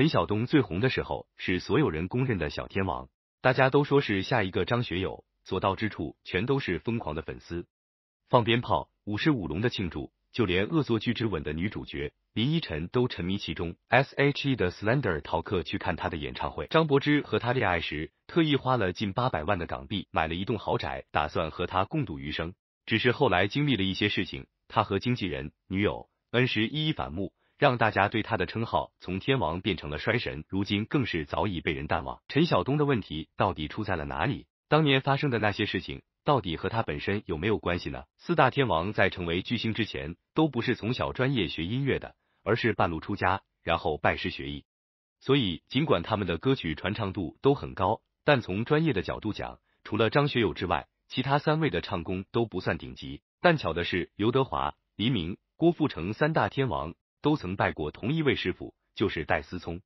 陈晓东最红的时候是所有人公认的小天王，大家都说是下一个张学友，所到之处全都是疯狂的粉丝，放鞭炮、舞狮舞龙的庆祝，就连恶作剧之吻的女主角林依晨都沉迷其中。S H E 的 Slender 逃课去看他的演唱会，张柏芝和他恋爱时特意花了近八百万的港币买了一栋豪宅，打算和他共度余生。只是后来经历了一些事情，他和经纪人、女友、恩师一一反目。让大家对他的称号从天王变成了衰神，如今更是早已被人淡忘。陈晓东的问题到底出在了哪里？当年发生的那些事情到底和他本身有没有关系呢？四大天王在成为巨星之前，都不是从小专业学音乐的，而是半路出家，然后拜师学艺。所以，尽管他们的歌曲传唱度都很高，但从专业的角度讲，除了张学友之外，其他三位的唱功都不算顶级。但巧的是，刘德华、黎明、郭富城三大天王。都曾拜过同一位师傅，就是戴思聪。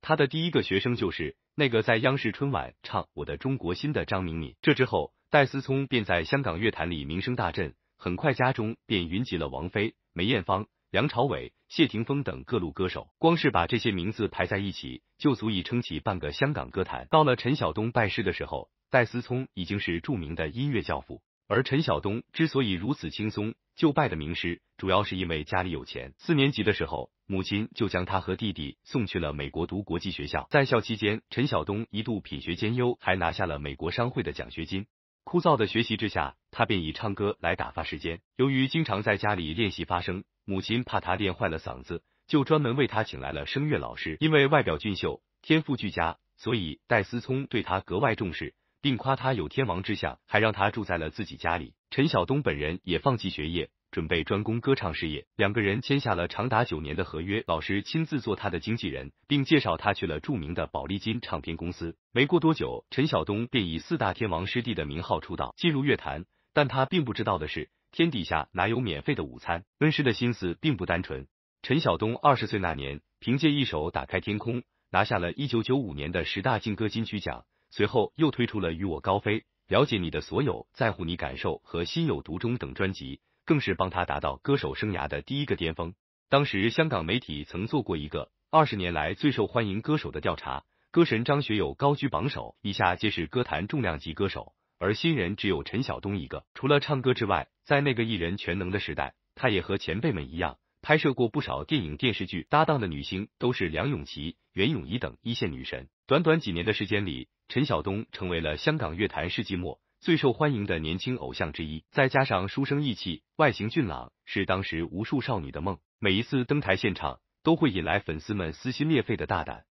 他的第一个学生就是那个在央视春晚唱《我的中国心》的张明敏。这之后，戴思聪便在香港乐坛里名声大振，很快家中便云集了王菲、梅艳芳、梁朝伟、谢霆锋等各路歌手。光是把这些名字排在一起，就足以撑起半个香港歌坛。到了陈晓东拜师的时候，戴思聪已经是著名的音乐教父，而陈晓东之所以如此轻松。就拜的名师，主要是因为家里有钱。四年级的时候，母亲就将他和弟弟送去了美国读国际学校。在校期间，陈晓东一度品学兼优，还拿下了美国商会的奖学金。枯燥的学习之下，他便以唱歌来打发时间。由于经常在家里练习发声，母亲怕他练坏了嗓子，就专门为他请来了声乐老师。因为外表俊秀、天赋俱佳，所以戴思聪对他格外重视。并夸他有天王之相，还让他住在了自己家里。陈晓东本人也放弃学业，准备专攻歌唱事业。两个人签下了长达九年的合约，老师亲自做他的经纪人，并介绍他去了著名的宝丽金唱片公司。没过多久，陈晓东便以四大天王师弟的名号出道，进入乐坛。但他并不知道的是，天底下哪有免费的午餐？恩师的心思并不单纯。陈晓东二十岁那年，凭借一首《打开天空》，拿下了一九九五年的十大劲歌金曲奖。随后又推出了《与我高飞》、《了解你的所有在乎你感受》和《心有独钟》等专辑，更是帮他达到歌手生涯的第一个巅峰。当时香港媒体曾做过一个二十年来最受欢迎歌手的调查，歌神张学友高居榜首，以下皆是歌坛重量级歌手，而新人只有陈晓东一个。除了唱歌之外，在那个艺人全能的时代，他也和前辈们一样拍摄过不少电影电视剧，搭档的女星都是梁咏琪、袁咏仪等一线女神。短短几年的时间里。陈晓东成为了香港乐坛世纪末最受欢迎的年轻偶像之一，再加上书生意气、外形俊朗，是当时无数少女的梦。每一次登台现场，都会引来粉丝们撕心裂肺的大胆。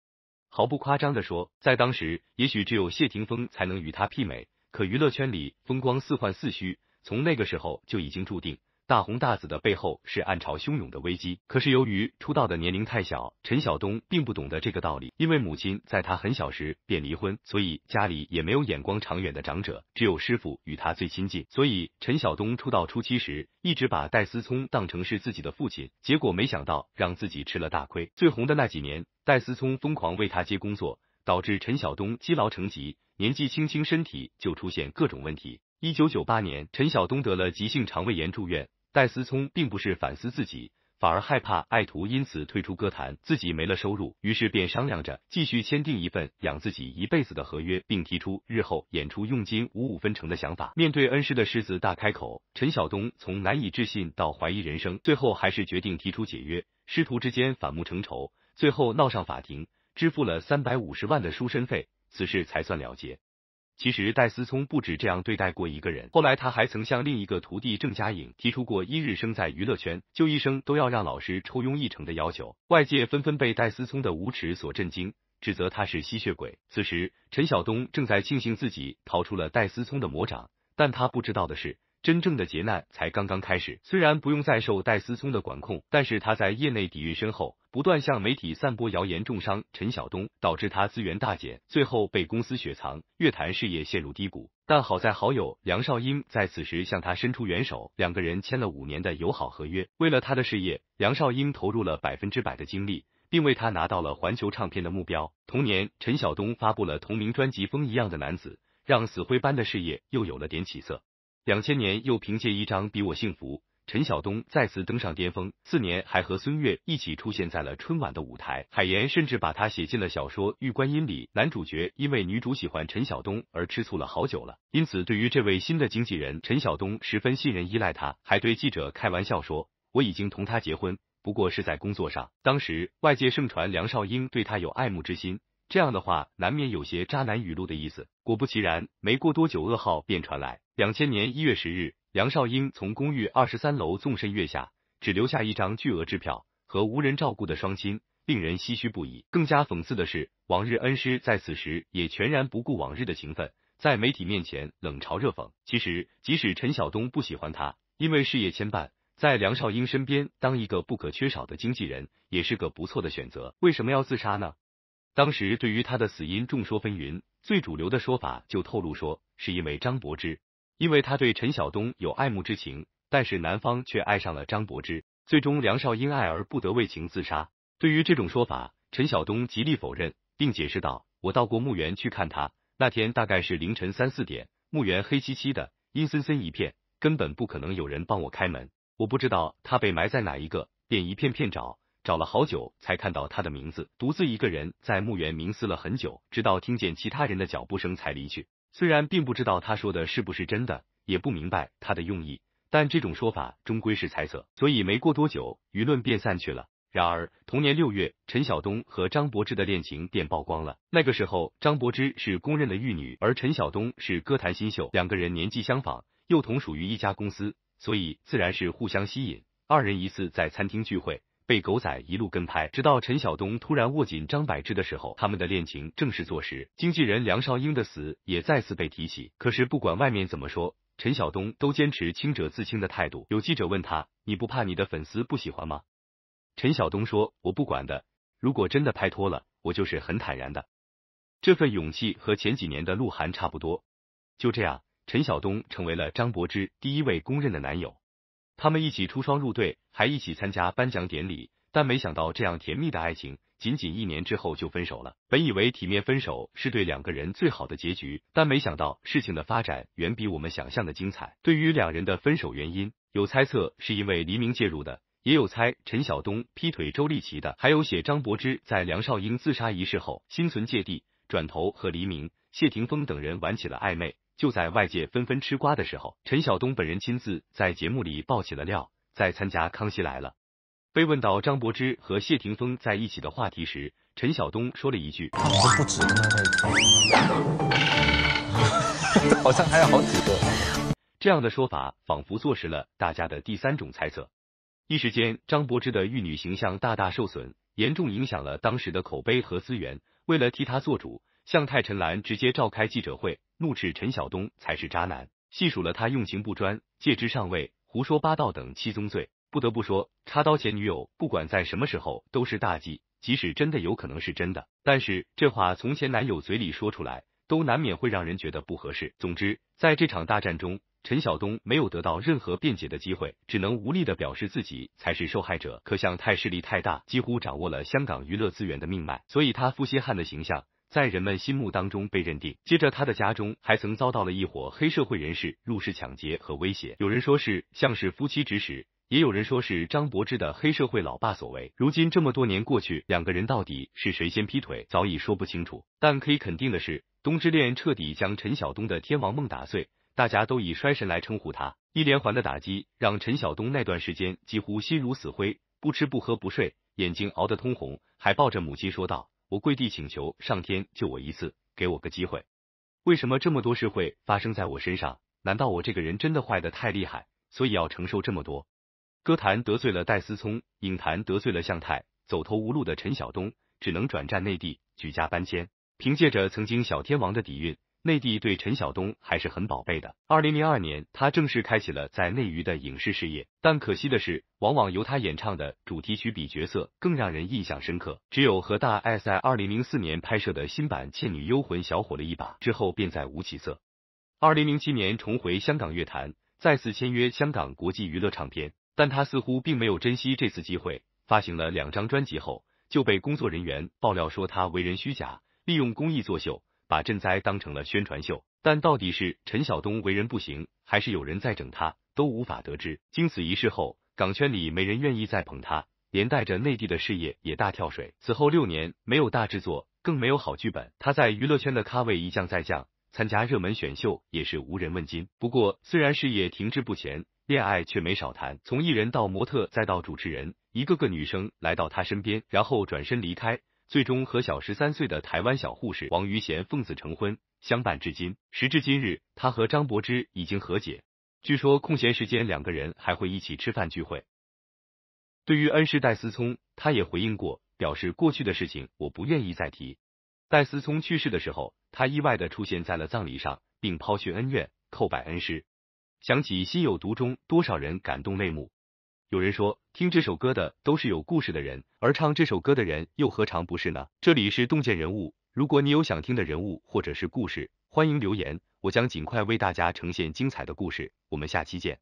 毫不夸张的说，在当时，也许只有谢霆锋才能与他媲美。可娱乐圈里风光似幻似虚，从那个时候就已经注定。大红大紫的背后是暗潮汹涌的危机。可是由于出道的年龄太小，陈晓东并不懂得这个道理。因为母亲在他很小时便离婚，所以家里也没有眼光长远的长者，只有师傅与他最亲近。所以陈晓东出道初期时，一直把戴思聪当成是自己的父亲。结果没想到让自己吃了大亏。最红的那几年，戴思聪疯狂为他接工作，导致陈晓东积劳成疾，年纪轻轻身体就出现各种问题。一九九八年，陈晓东得了急性肠胃炎住院。戴思聪并不是反思自己，反而害怕爱徒因此退出歌坛，自己没了收入，于是便商量着继续签订一份养自己一辈子的合约，并提出日后演出佣金五五分成的想法。面对恩师的狮子大开口，陈晓东从难以置信到怀疑人生，最后还是决定提出解约，师徒之间反目成仇，最后闹上法庭，支付了三百五十万的赎身费，此事才算了结。其实戴思聪不止这样对待过一个人，后来他还曾向另一个徒弟郑嘉颖提出过一日生在娱乐圈，就一生都要让老师抽佣一成的要求。外界纷纷被戴思聪的无耻所震惊，指责他是吸血鬼。此时，陈晓东正在庆幸自己逃出了戴思聪的魔掌，但他不知道的是。真正的劫难才刚刚开始。虽然不用再受戴思聪的管控，但是他在业内底蕴深厚，不断向媒体散播谣言，重伤陈晓东，导致他资源大减，最后被公司雪藏，乐坛事业陷入低谷。但好在好友梁少英在此时向他伸出援手，两个人签了五年的友好合约。为了他的事业，梁少英投入了百分之百的精力，并为他拿到了环球唱片的目标。同年，陈晓东发布了同名专辑《风一样的男子》，让死灰般的事业又有了点起色。两千年，又凭借一张《比我幸福》，陈晓东再次登上巅峰。次年，还和孙悦一起出现在了春晚的舞台。海岩甚至把他写进了小说《玉观音》里，男主角因为女主喜欢陈晓东而吃醋了好久了。因此，对于这位新的经纪人，陈晓东十分信任依赖。他还对记者开玩笑说：“我已经同他结婚，不过是在工作上。”当时，外界盛传梁少英对他有爱慕之心，这样的话难免有些渣男语录的意思。果不其然，没过多久，噩耗便传来。两千年一月十日，梁少英从公寓二十三楼纵身跃下，只留下一张巨额支票和无人照顾的双亲，令人唏嘘不已。更加讽刺的是，往日恩师在此时也全然不顾往日的情分，在媒体面前冷嘲热讽。其实，即使陈晓东不喜欢他，因为事业牵绊，在梁少英身边当一个不可缺少的经纪人也是个不错的选择。为什么要自杀呢？当时对于他的死因众说纷纭，最主流的说法就透露说是因为张柏芝。因为他对陈晓东有爱慕之情，但是男方却爱上了张柏芝，最终梁少因爱而不得，为情自杀。对于这种说法，陈晓东极力否认，并解释道：“我到过墓园去看他，那天大概是凌晨三四点，墓园黑漆漆的，阴森森一片，根本不可能有人帮我开门。我不知道他被埋在哪一个，便一片片找，找了好久才看到他的名字。独自一个人在墓园冥思了很久，直到听见其他人的脚步声才离去。”虽然并不知道他说的是不是真的，也不明白他的用意，但这种说法终归是猜测，所以没过多久，舆论便散去了。然而，同年六月，陈晓东和张柏芝的恋情便曝光了。那个时候，张柏芝是公认的玉女，而陈晓东是歌坛新秀，两个人年纪相仿，又同属于一家公司，所以自然是互相吸引。二人一次在餐厅聚会。被狗仔一路跟拍，直到陈晓东突然握紧张柏芝的时候，他们的恋情正式坐实。经纪人梁少英的死也再次被提起。可是不管外面怎么说，陈晓东都坚持清者自清的态度。有记者问他，你不怕你的粉丝不喜欢吗？陈晓东说，我不管的，如果真的拍拖了，我就是很坦然的。这份勇气和前几年的鹿晗差不多。就这样，陈晓东成为了张柏芝第一位公认的男友。他们一起出双入对，还一起参加颁奖典礼，但没想到这样甜蜜的爱情，仅仅一年之后就分手了。本以为体面分手是对两个人最好的结局，但没想到事情的发展远比我们想象的精彩。对于两人的分手原因，有猜测是因为黎明介入的，也有猜陈晓东劈腿周丽淇的，还有写张柏芝在梁少英自杀一事后心存芥蒂，转头和黎明、谢霆锋等人玩起了暧昧。就在外界纷纷吃瓜的时候，陈晓东本人亲自在节目里爆起了料。在参加《康熙来了》，被问到张柏芝和谢霆锋在一起的话题时，陈晓东说了一句：“不止，好像还有好几个。”这样的说法仿佛坐实了大家的第三种猜测。一时间，张柏芝的玉女形象大大受损，严重影响了当时的口碑和资源。为了替她做主，向太陈岚直接召开记者会。怒斥陈晓东才是渣男，细数了他用情不专、借之上位、胡说八道等七宗罪。不得不说，插刀前女友不管在什么时候都是大忌，即使真的有可能是真的，但是这话从前男友嘴里说出来，都难免会让人觉得不合适。总之，在这场大战中，陈晓东没有得到任何辩解的机会，只能无力的表示自己才是受害者。可向太势力太大，几乎掌握了香港娱乐资源的命脉，所以他负心汉的形象。在人们心目当中被认定。接着，他的家中还曾遭到了一伙黑社会人士入室抢劫和威胁。有人说是像是夫妻指使，也有人说是张柏芝的黑社会老爸所为。如今这么多年过去，两个人到底是谁先劈腿，早已说不清楚。但可以肯定的是，冬之恋彻底将陈晓东的天王梦打碎，大家都以衰神来称呼他。一连环的打击让陈晓东那段时间几乎心如死灰，不吃不喝不睡，眼睛熬得通红，还抱着母亲说道。我跪地请求上天救我一次，给我个机会。为什么这么多事会发生在我身上？难道我这个人真的坏的太厉害，所以要承受这么多？歌坛得罪了戴思聪，影坛得罪了向太，走投无路的陈晓东只能转战内地，举家搬迁，凭借着曾经小天王的底蕴。内地对陈晓东还是很宝贝的。二零零二年，他正式开启了在内娱的影视事业，但可惜的是，往往由他演唱的主题曲比角色更让人印象深刻。只有和大爱在二零零四年拍摄的新版《倩女幽魂》小火了一把，之后便再无起色。二零零七年重回香港乐坛，再次签约香港国际娱乐唱片，但他似乎并没有珍惜这次机会，发行了两张专辑后，就被工作人员爆料说他为人虚假，利用公益作秀。把赈灾当成了宣传秀，但到底是陈晓东为人不行，还是有人在整他，都无法得知。经此一事后，港圈里没人愿意再捧他，连带着内地的事业也大跳水。此后六年，没有大制作，更没有好剧本，他在娱乐圈的咖位一降再降。参加热门选秀也是无人问津。不过，虽然事业停滞不前，恋爱却没少谈。从艺人到模特，再到主持人，一个个女生来到他身边，然后转身离开。最终和小十三岁的台湾小护士王渝贤奉子成婚，相伴至今。时至今日，他和张柏芝已经和解。据说空闲时间，两个人还会一起吃饭聚会。对于恩师戴思聪，他也回应过，表示过去的事情我不愿意再提。戴思聪去世的时候，他意外的出现在了葬礼上，并抛去恩怨，叩拜恩师。想起心有独钟，多少人感动泪目。有人说听这首歌的都是有故事的人，而唱这首歌的人又何尝不是呢？这里是洞见人物，如果你有想听的人物或者是故事，欢迎留言，我将尽快为大家呈现精彩的故事。我们下期见。